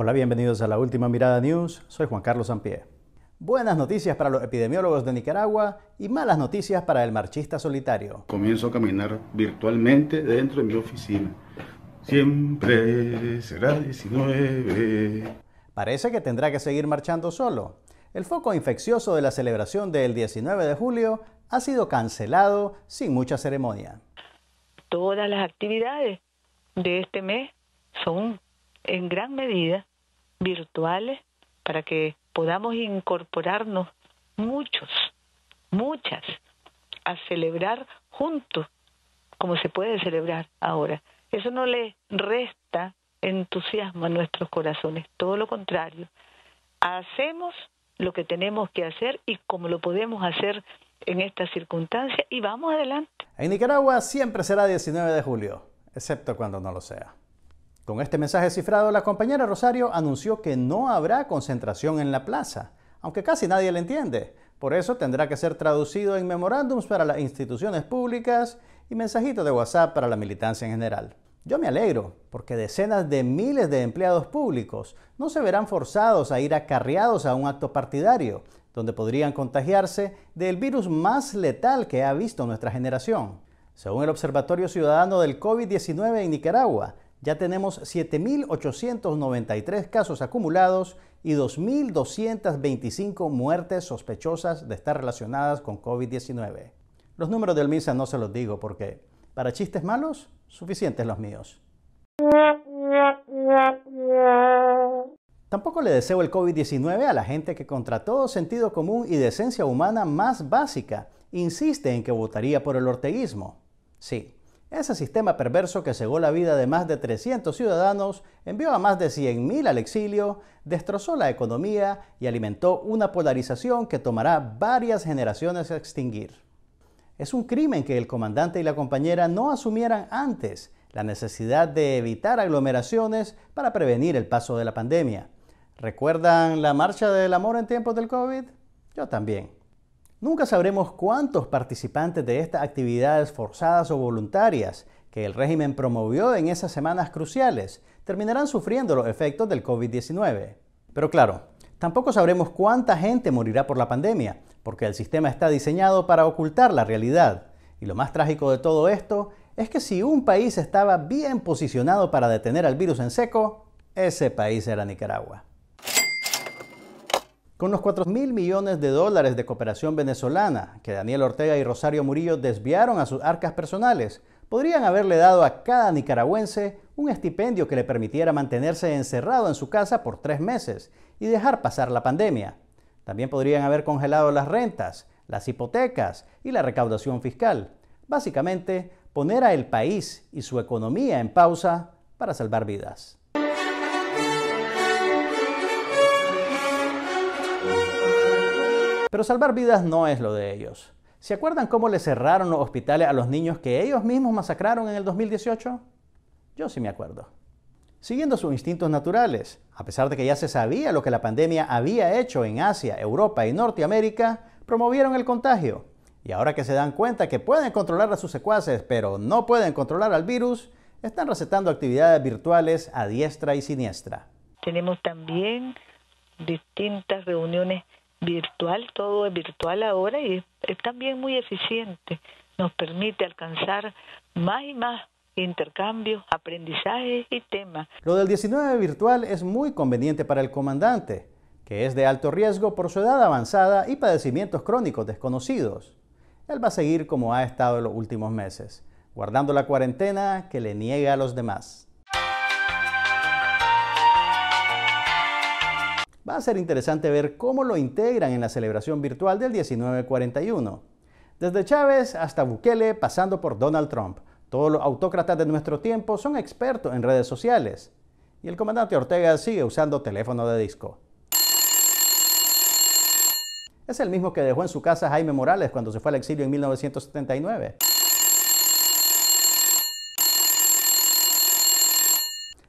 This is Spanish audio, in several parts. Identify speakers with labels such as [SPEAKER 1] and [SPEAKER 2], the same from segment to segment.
[SPEAKER 1] Hola, bienvenidos a la última mirada news. Soy Juan Carlos Sampié. Buenas noticias para los epidemiólogos de Nicaragua y malas noticias para el marchista solitario. Comienzo a caminar virtualmente dentro de mi oficina. Siempre será 19. Parece que tendrá que seguir marchando solo. El foco infeccioso de la celebración del 19 de julio ha sido cancelado sin mucha ceremonia.
[SPEAKER 2] Todas las actividades de este mes son en gran medida virtuales para que podamos incorporarnos muchos, muchas, a celebrar juntos, como se puede celebrar ahora. Eso no le resta entusiasmo a nuestros corazones, todo lo contrario. Hacemos lo que tenemos que hacer y como lo podemos hacer en esta circunstancia y vamos adelante.
[SPEAKER 1] En Nicaragua siempre será 19 de julio, excepto cuando no lo sea. Con este mensaje cifrado, la compañera Rosario anunció que no habrá concentración en la plaza, aunque casi nadie le entiende. Por eso tendrá que ser traducido en memorándums para las instituciones públicas y mensajitos de WhatsApp para la militancia en general. Yo me alegro, porque decenas de miles de empleados públicos no se verán forzados a ir acarreados a un acto partidario, donde podrían contagiarse del virus más letal que ha visto nuestra generación. Según el Observatorio Ciudadano del COVID-19 en Nicaragua, ya tenemos 7.893 casos acumulados y 2.225 muertes sospechosas de estar relacionadas con COVID-19. Los números del MISA no se los digo porque, para chistes malos, suficientes los míos. Tampoco le deseo el COVID-19 a la gente que contra todo sentido común y decencia humana más básica insiste en que votaría por el orteguismo. Sí, ese sistema perverso que cegó la vida de más de 300 ciudadanos, envió a más de 100.000 al exilio, destrozó la economía y alimentó una polarización que tomará varias generaciones a extinguir. Es un crimen que el comandante y la compañera no asumieran antes la necesidad de evitar aglomeraciones para prevenir el paso de la pandemia. ¿Recuerdan la marcha del amor en tiempos del COVID? Yo también. Nunca sabremos cuántos participantes de estas actividades forzadas o voluntarias que el régimen promovió en esas semanas cruciales terminarán sufriendo los efectos del COVID-19. Pero claro, tampoco sabremos cuánta gente morirá por la pandemia, porque el sistema está diseñado para ocultar la realidad. Y lo más trágico de todo esto es que si un país estaba bien posicionado para detener al virus en seco, ese país era Nicaragua. Con los 4 mil millones de dólares de cooperación venezolana que Daniel Ortega y Rosario Murillo desviaron a sus arcas personales, podrían haberle dado a cada nicaragüense un estipendio que le permitiera mantenerse encerrado en su casa por tres meses y dejar pasar la pandemia. También podrían haber congelado las rentas, las hipotecas y la recaudación fiscal. Básicamente, poner a el país y su economía en pausa para salvar vidas. Pero salvar vidas no es lo de ellos. ¿Se acuerdan cómo le cerraron los hospitales a los niños que ellos mismos masacraron en el 2018? Yo sí me acuerdo. Siguiendo sus instintos naturales, a pesar de que ya se sabía lo que la pandemia había hecho en Asia, Europa y Norteamérica, promovieron el contagio. Y ahora que se dan cuenta que pueden controlar a sus secuaces, pero no pueden controlar al virus, están recetando actividades virtuales a diestra y siniestra.
[SPEAKER 2] Tenemos también distintas reuniones virtual, todo es virtual ahora y es, también muy eficiente. Nos permite alcanzar más y más intercambios, aprendizajes y temas.
[SPEAKER 1] Lo del 19 virtual es muy conveniente para el comandante, que es de alto riesgo por su edad avanzada y padecimientos crónicos desconocidos. Él va a seguir como ha estado en los últimos meses, guardando la cuarentena que le niega a los demás. Va a ser interesante ver cómo lo integran en la celebración virtual del 1941. Desde Chávez hasta Bukele, pasando por Donald Trump, todos los autócratas de nuestro tiempo son expertos en redes sociales. Y el comandante Ortega sigue usando teléfono de disco. Es el mismo que dejó en su casa Jaime Morales cuando se fue al exilio en 1979.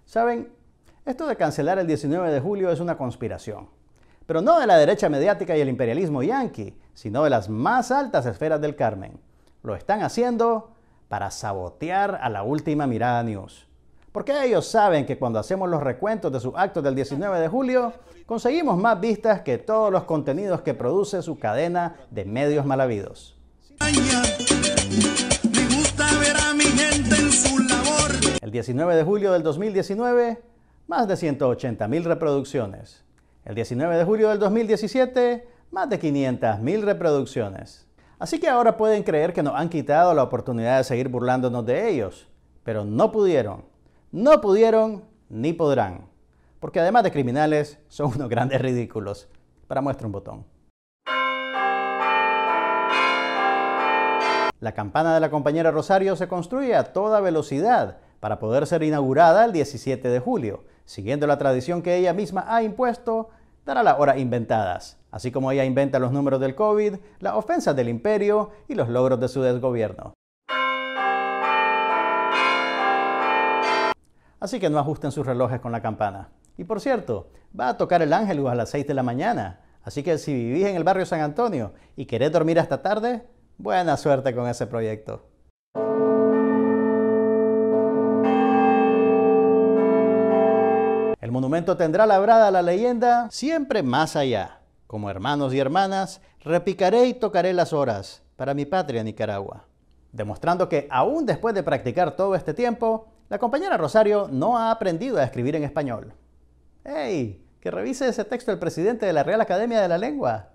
[SPEAKER 1] Saben, esto de cancelar el 19 de julio es una conspiración, pero no de la derecha mediática y el imperialismo yanqui, sino de las más altas esferas del Carmen. Lo están haciendo para sabotear a la última mirada news. Porque ellos saben que cuando hacemos los recuentos de sus actos del 19 de julio, conseguimos más vistas que todos los contenidos que produce su cadena de medios mal habidos. El 19 de julio del 2019, más de 180.000 reproducciones. El 19 de julio del 2017, más de 500.000 reproducciones. Así que ahora pueden creer que nos han quitado la oportunidad de seguir burlándonos de ellos, pero no pudieron. No pudieron ni podrán. Porque además de criminales, son unos grandes ridículos. Para muestra un botón. La campana de la compañera Rosario se construye a toda velocidad para poder ser inaugurada el 17 de julio, siguiendo la tradición que ella misma ha impuesto, dará las horas inventadas, así como ella inventa los números del COVID, las ofensas del imperio y los logros de su desgobierno. Así que no ajusten sus relojes con la campana. Y por cierto, va a tocar el ángel a las 6 de la mañana, así que si vivís en el barrio San Antonio y querés dormir hasta tarde, buena suerte con ese proyecto. monumento tendrá labrada la leyenda siempre más allá. Como hermanos y hermanas, repicaré y tocaré las horas para mi patria Nicaragua. Demostrando que aún después de practicar todo este tiempo, la compañera Rosario no ha aprendido a escribir en español. ¡Ey! Que revise ese texto el presidente de la Real Academia de la Lengua.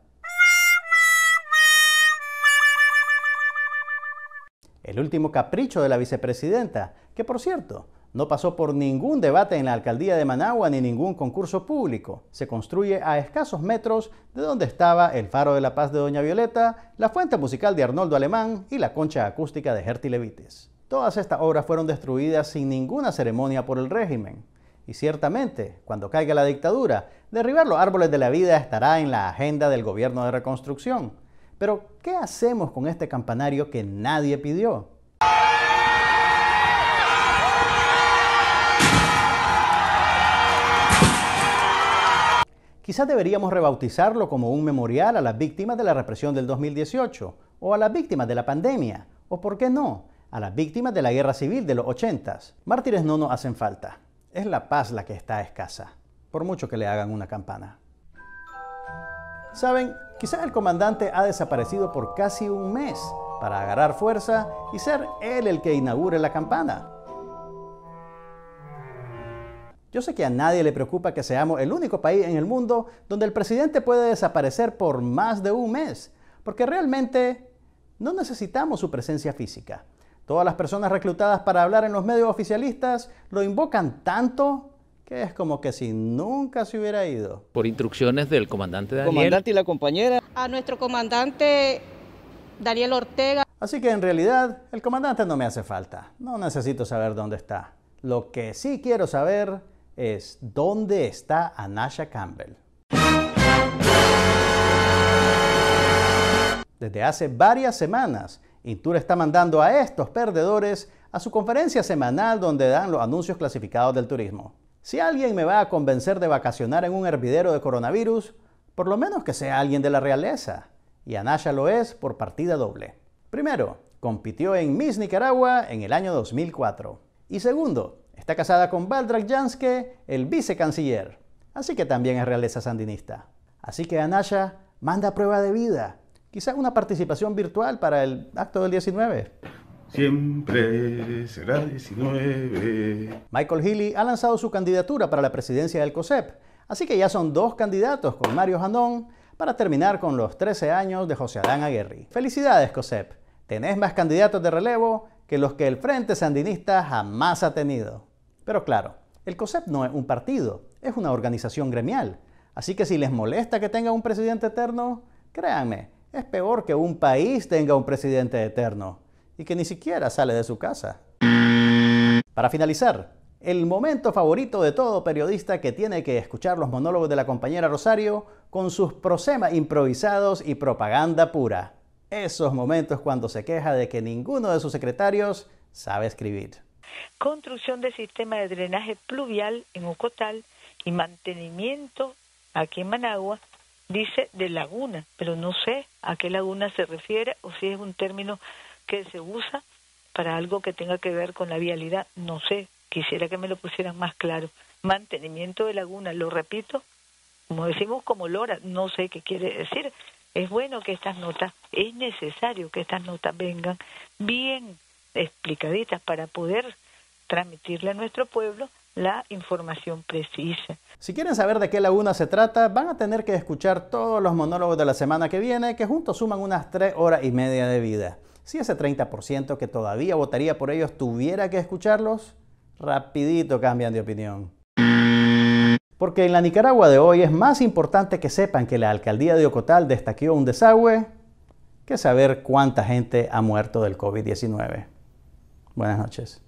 [SPEAKER 1] El último capricho de la vicepresidenta, que por cierto, no pasó por ningún debate en la alcaldía de Managua ni ningún concurso público. Se construye a escasos metros de donde estaba el Faro de la Paz de Doña Violeta, la Fuente Musical de Arnoldo Alemán y la Concha Acústica de Gerti Levites. Todas estas obras fueron destruidas sin ninguna ceremonia por el régimen. Y ciertamente, cuando caiga la dictadura, derribar los árboles de la vida estará en la agenda del gobierno de reconstrucción. Pero, ¿qué hacemos con este campanario que nadie pidió? Quizás deberíamos rebautizarlo como un memorial a las víctimas de la represión del 2018, o a las víctimas de la pandemia, o por qué no, a las víctimas de la guerra civil de los 80. s Mártires no nos hacen falta. Es la paz la que está escasa, por mucho que le hagan una campana. Saben, quizás el comandante ha desaparecido por casi un mes para agarrar fuerza y ser él el que inaugure la campana. Yo sé que a nadie le preocupa que seamos el único país en el mundo donde el presidente puede desaparecer por más de un mes, porque realmente no necesitamos su presencia física. Todas las personas reclutadas para hablar en los medios oficialistas lo invocan tanto que es como que si nunca se hubiera ido. Por instrucciones del comandante Daniel. Comandante y la compañera. A nuestro comandante Daniel Ortega. Así que en realidad el comandante no me hace falta. No necesito saber dónde está. Lo que sí quiero saber es ¿dónde está Anasha Campbell? Desde hace varias semanas, Intura está mandando a estos perdedores a su conferencia semanal donde dan los anuncios clasificados del turismo. Si alguien me va a convencer de vacacionar en un hervidero de coronavirus, por lo menos que sea alguien de la realeza. Y Anasha lo es por partida doble. Primero, compitió en Miss Nicaragua en el año 2004. Y segundo, Está casada con Baldrak Janske, el vicecanciller, así que también es realeza sandinista. Así que Anaya manda prueba de vida, quizás una participación virtual para el acto del 19. Siempre será 19. Michael Healy ha lanzado su candidatura para la presidencia del COSEP, así que ya son dos candidatos con Mario Janón para terminar con los 13 años de José Adán Aguirre. Felicidades, COSEP. Tenés más candidatos de relevo que los que el Frente Sandinista jamás ha tenido. Pero claro, el COSEP no es un partido, es una organización gremial. Así que si les molesta que tenga un presidente eterno, créanme, es peor que un país tenga un presidente eterno y que ni siquiera sale de su casa. Para finalizar, el momento favorito de todo periodista que tiene que escuchar los monólogos de la compañera Rosario con sus prosemas improvisados y propaganda pura esos momentos cuando se queja de que ninguno de sus secretarios sabe escribir.
[SPEAKER 2] Construcción de sistema de drenaje pluvial en Ocotal y mantenimiento aquí en Managua, dice de laguna, pero no sé a qué laguna se refiere o si es un término que se usa para algo que tenga que ver con la vialidad, no sé, quisiera que me lo pusieran más claro. Mantenimiento de laguna, lo repito, como decimos como Lora, no sé qué quiere decir, es bueno que estas notas, es necesario que estas notas vengan bien explicaditas para poder transmitirle a nuestro pueblo
[SPEAKER 1] la información precisa. Si quieren saber de qué laguna se trata, van a tener que escuchar todos los monólogos de la semana que viene, que juntos suman unas tres horas y media de vida. Si ese 30% que todavía votaría por ellos tuviera que escucharlos, rapidito cambian de opinión. Porque en la Nicaragua de hoy es más importante que sepan que la alcaldía de Ocotal destaqueó un desagüe que saber cuánta gente ha muerto del COVID-19. Buenas noches.